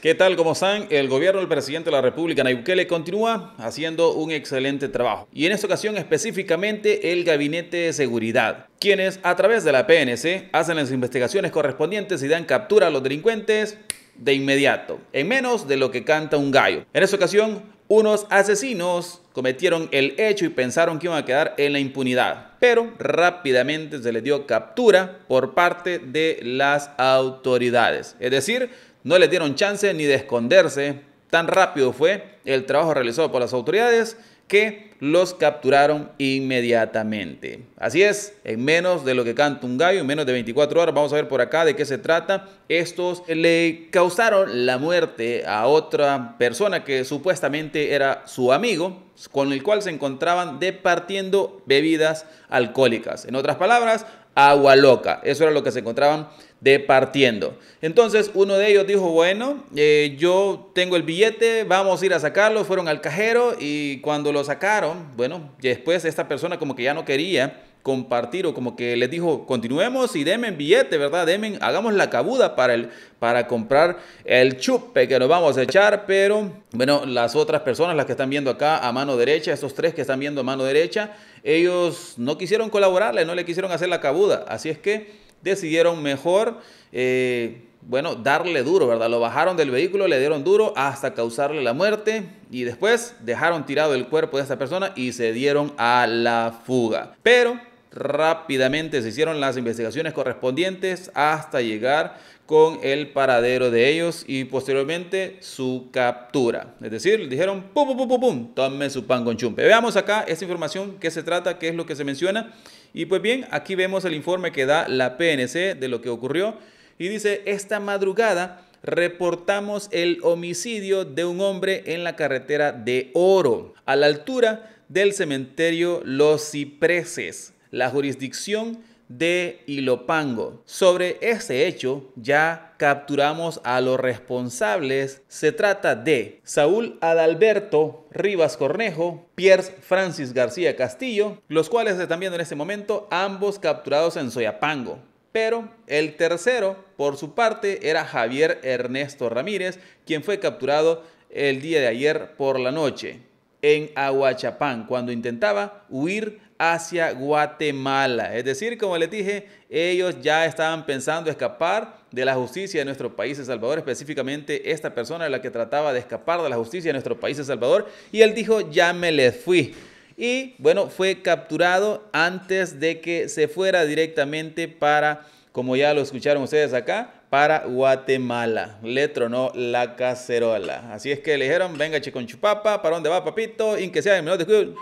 ¿Qué tal? ¿Cómo están? El gobierno del presidente de la República, Nayukele, continúa haciendo un excelente trabajo. Y en esta ocasión específicamente el Gabinete de Seguridad, quienes a través de la PNC hacen las investigaciones correspondientes y dan captura a los delincuentes de inmediato, en menos de lo que canta un gallo. En esta ocasión, unos asesinos cometieron el hecho y pensaron que iban a quedar en la impunidad, pero rápidamente se les dio captura por parte de las autoridades. Es decir, no le dieron chance ni de esconderse. Tan rápido fue el trabajo realizado por las autoridades que los capturaron inmediatamente. Así es, en menos de lo que canta un gallo, en menos de 24 horas, vamos a ver por acá de qué se trata. Estos le causaron la muerte a otra persona que supuestamente era su amigo, con el cual se encontraban departiendo bebidas alcohólicas. En otras palabras, agua loca. Eso era lo que se encontraban departiendo. Entonces uno de ellos dijo, bueno, eh, yo tengo el billete, vamos a ir a sacarlo. Fueron al cajero y cuando lo sacaron, bueno, después esta persona como que ya no quería compartir o como que les dijo, continuemos y denme billete, ¿verdad? Demen, hagamos la cabuda para, el, para comprar el chupe que nos vamos a echar, pero bueno, las otras personas, las que están viendo acá a mano derecha, estos tres que están viendo a mano derecha, ellos no quisieron colaborarle, no le quisieron hacer la cabuda, así es que decidieron mejor... Eh, bueno, darle duro, ¿verdad? Lo bajaron del vehículo, le dieron duro hasta causarle la muerte y después dejaron tirado el cuerpo de esa persona y se dieron a la fuga. Pero rápidamente se hicieron las investigaciones correspondientes hasta llegar con el paradero de ellos y posteriormente su captura. Es decir, dijeron, pum, pum, pum, pum, pum, tome su pan con chumpe. Veamos acá esta información, qué se trata, qué es lo que se menciona. Y pues bien, aquí vemos el informe que da la PNC de lo que ocurrió y dice, esta madrugada reportamos el homicidio de un hombre en la carretera de Oro, a la altura del cementerio Los Cipreses, la jurisdicción de Ilopango. Sobre ese hecho ya capturamos a los responsables. Se trata de Saúl Adalberto Rivas Cornejo, Pierce Francis García Castillo, los cuales están viendo en este momento ambos capturados en Soyapango. Pero el tercero, por su parte, era Javier Ernesto Ramírez, quien fue capturado el día de ayer por la noche en Aguachapán, cuando intentaba huir hacia Guatemala. Es decir, como les dije, ellos ya estaban pensando escapar de la justicia de nuestro país, El Salvador, específicamente esta persona la que trataba de escapar de la justicia de nuestro país, El Salvador, y él dijo, ya me les fui y bueno, fue capturado antes de que se fuera directamente para, como ya lo escucharon ustedes acá, para Guatemala. Le tronó la cacerola. Así es que le dijeron, venga chupapa ¿para dónde va papito? Y que sea el menor de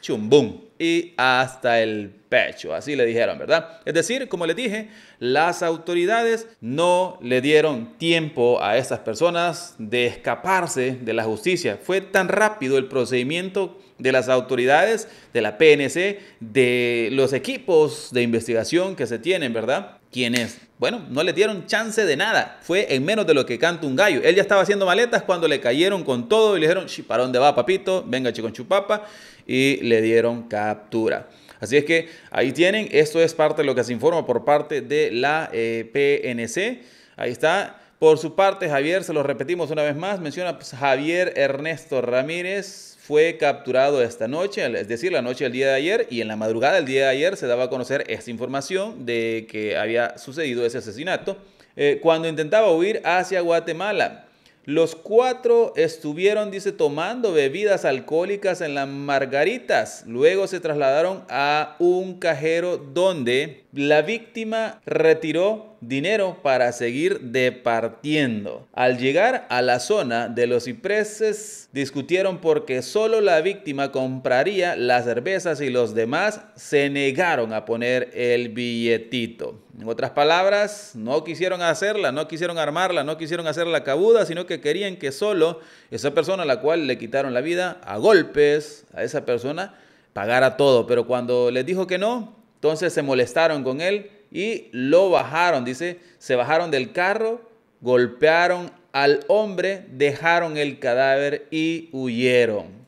chumbum y hasta el pecho. Así le dijeron, ¿verdad? Es decir, como le dije, las autoridades no le dieron tiempo a estas personas de escaparse de la justicia. Fue tan rápido el procedimiento de las autoridades, de la PNC, de los equipos de investigación que se tienen, ¿verdad? Quienes, bueno, no le dieron chance de nada. Fue en menos de lo que canta un gallo. Él ya estaba haciendo maletas cuando le cayeron con todo y le dijeron, ¿para dónde va, papito? Venga, chico chupapa. Y le dieron cara captura. Así es que ahí tienen, esto es parte de lo que se informa por parte de la eh, PNC. Ahí está. Por su parte, Javier, se lo repetimos una vez más, menciona pues, Javier Ernesto Ramírez, fue capturado esta noche, es decir, la noche del día de ayer y en la madrugada del día de ayer se daba a conocer esta información de que había sucedido ese asesinato eh, cuando intentaba huir hacia Guatemala. Los cuatro estuvieron, dice, tomando bebidas alcohólicas en las margaritas. Luego se trasladaron a un cajero donde la víctima retiró dinero para seguir departiendo. Al llegar a la zona de los cipreses, discutieron porque solo la víctima compraría las cervezas y los demás se negaron a poner el billetito. En otras palabras, no quisieron hacerla, no quisieron armarla, no quisieron hacer la cabuda, sino que querían que solo esa persona a la cual le quitaron la vida a golpes, a esa persona, pagara todo. Pero cuando les dijo que no, entonces se molestaron con él y lo bajaron. Dice, se bajaron del carro, golpearon al hombre, dejaron el cadáver y huyeron.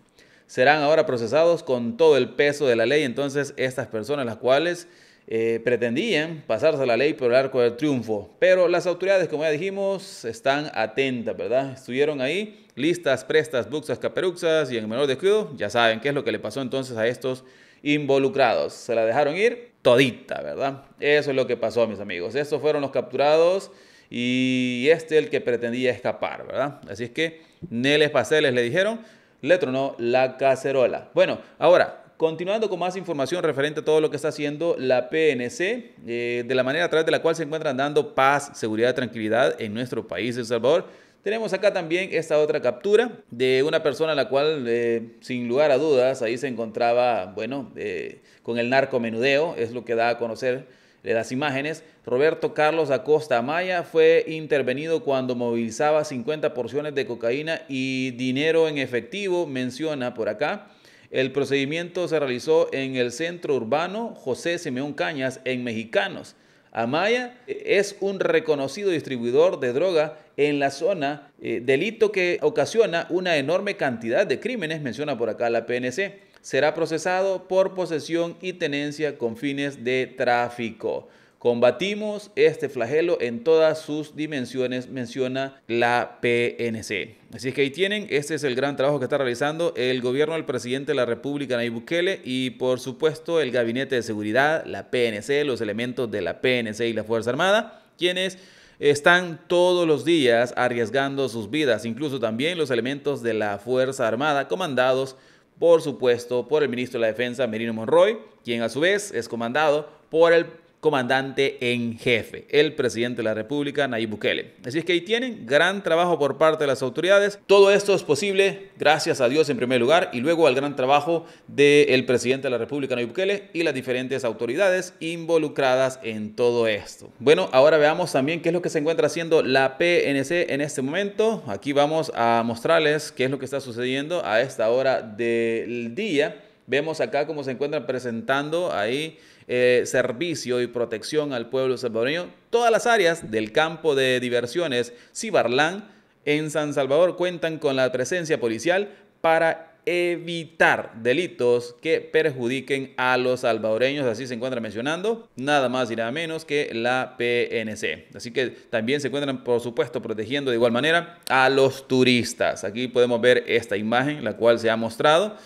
Serán ahora procesados con todo el peso de la ley. Entonces estas personas, las cuales eh, pretendían pasarse la ley por el arco del triunfo. Pero las autoridades, como ya dijimos, están atentas, ¿verdad? Estuvieron ahí, listas, prestas, buxas, caperuxas y en menor descuido, ya saben qué es lo que le pasó entonces a estos involucrados. Se la dejaron ir todita, ¿verdad? Eso es lo que pasó, mis amigos. Estos fueron los capturados y este el que pretendía escapar, ¿verdad? Así es que Neles Paseles le dijeron, le tronó la cacerola. Bueno, ahora, Continuando con más información referente a todo lo que está haciendo la PNC, eh, de la manera a través de la cual se encuentran dando paz, seguridad, tranquilidad en nuestro país, El Salvador. Tenemos acá también esta otra captura de una persona la cual, eh, sin lugar a dudas, ahí se encontraba, bueno, eh, con el narcomenudeo, es lo que da a conocer de eh, las imágenes, Roberto Carlos Acosta Amaya fue intervenido cuando movilizaba 50 porciones de cocaína y dinero en efectivo, menciona por acá. El procedimiento se realizó en el centro urbano José Simeón Cañas en Mexicanos. Amaya es un reconocido distribuidor de droga en la zona, eh, delito que ocasiona una enorme cantidad de crímenes, menciona por acá la PNC. Será procesado por posesión y tenencia con fines de tráfico. Combatimos este flagelo en todas sus dimensiones, menciona la PNC. Así es que ahí tienen, este es el gran trabajo que está realizando el gobierno del presidente de la República, Nayib Bukele, y por supuesto el Gabinete de Seguridad, la PNC, los elementos de la PNC y la Fuerza Armada, quienes están todos los días arriesgando sus vidas, incluso también los elementos de la Fuerza Armada, comandados por supuesto por el ministro de la Defensa, Merino Monroy, quien a su vez es comandado por el comandante en jefe, el presidente de la República, Nayib Bukele. Así es que ahí tienen, gran trabajo por parte de las autoridades. Todo esto es posible gracias a Dios en primer lugar y luego al gran trabajo del presidente de la República, Nayib Bukele, y las diferentes autoridades involucradas en todo esto. Bueno, ahora veamos también qué es lo que se encuentra haciendo la PNC en este momento. Aquí vamos a mostrarles qué es lo que está sucediendo a esta hora del día. Vemos acá cómo se encuentran presentando ahí eh, servicio y protección al pueblo salvadoreño. Todas las áreas del campo de diversiones Cibarlán en San Salvador cuentan con la presencia policial para evitar delitos que perjudiquen a los salvadoreños, así se encuentra mencionando, nada más y nada menos que la PNC. Así que también se encuentran, por supuesto, protegiendo de igual manera a los turistas. Aquí podemos ver esta imagen, la cual se ha mostrado.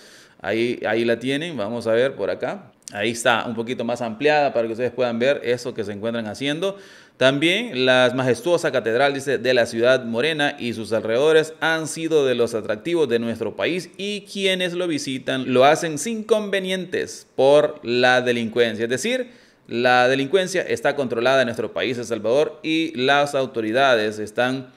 Ahí, la tienen, vamos a ver por acá. Ahí está, un poquito más ampliada para que ustedes puedan ver eso que se encuentran haciendo. También la majestuosa catedral dice, de la ciudad morena y sus alrededores han sido de los atractivos de nuestro país y quienes lo visitan lo hacen sin convenientes por la delincuencia. Es decir, la delincuencia está controlada en nuestro país, El Salvador, y las autoridades están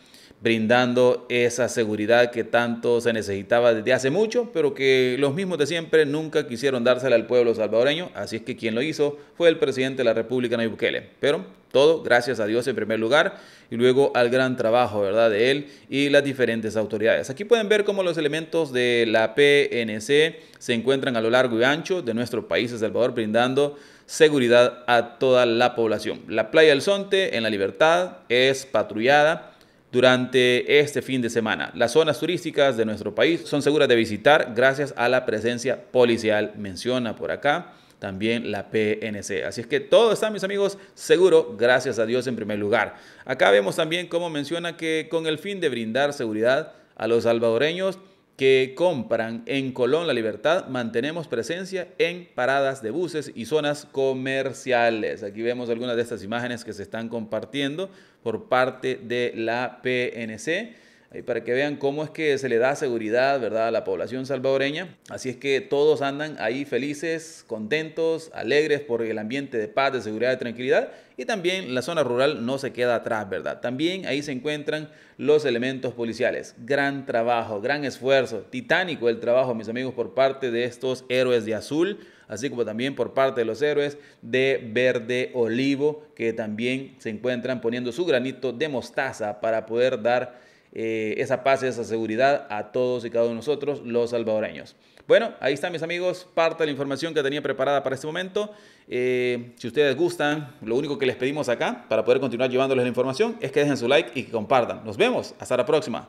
brindando esa seguridad que tanto se necesitaba desde hace mucho, pero que los mismos de siempre nunca quisieron dársela al pueblo salvadoreño, así es que quien lo hizo fue el presidente de la República, Nayib Bukele. Pero todo gracias a Dios en primer lugar y luego al gran trabajo, ¿verdad?, de él y las diferentes autoridades. Aquí pueden ver cómo los elementos de la PNC se encuentran a lo largo y ancho de nuestro país, El Salvador, brindando seguridad a toda la población. La Playa del Sonte en La Libertad es patrullada durante este fin de semana. Las zonas turísticas de nuestro país son seguras de visitar gracias a la presencia policial, menciona por acá también la PNC. Así es que todo está, mis amigos, seguro, gracias a Dios en primer lugar. Acá vemos también cómo menciona que con el fin de brindar seguridad a los salvadoreños, que compran en Colón La Libertad, mantenemos presencia en paradas de buses y zonas comerciales. Aquí vemos algunas de estas imágenes que se están compartiendo por parte de la PNC ahí para que vean cómo es que se le da seguridad ¿verdad? a la población salvadoreña. Así es que todos andan ahí felices, contentos, alegres por el ambiente de paz, de seguridad, de tranquilidad. Y también la zona rural no se queda atrás, ¿verdad? También ahí se encuentran los elementos policiales. Gran trabajo, gran esfuerzo, titánico el trabajo, mis amigos, por parte de estos héroes de azul, así como también por parte de los héroes de verde olivo, que también se encuentran poniendo su granito de mostaza para poder dar eh, esa paz, y esa seguridad a todos y cada uno de nosotros, los salvadoreños. Bueno, ahí está mis amigos, parte de la información que tenía preparada para este momento. Eh, si ustedes gustan, lo único que les pedimos acá para poder continuar llevándoles la información es que dejen su like y que compartan. Nos vemos, hasta la próxima.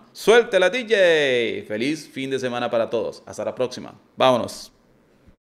la DJ. Feliz fin de semana para todos. Hasta la próxima. Vámonos.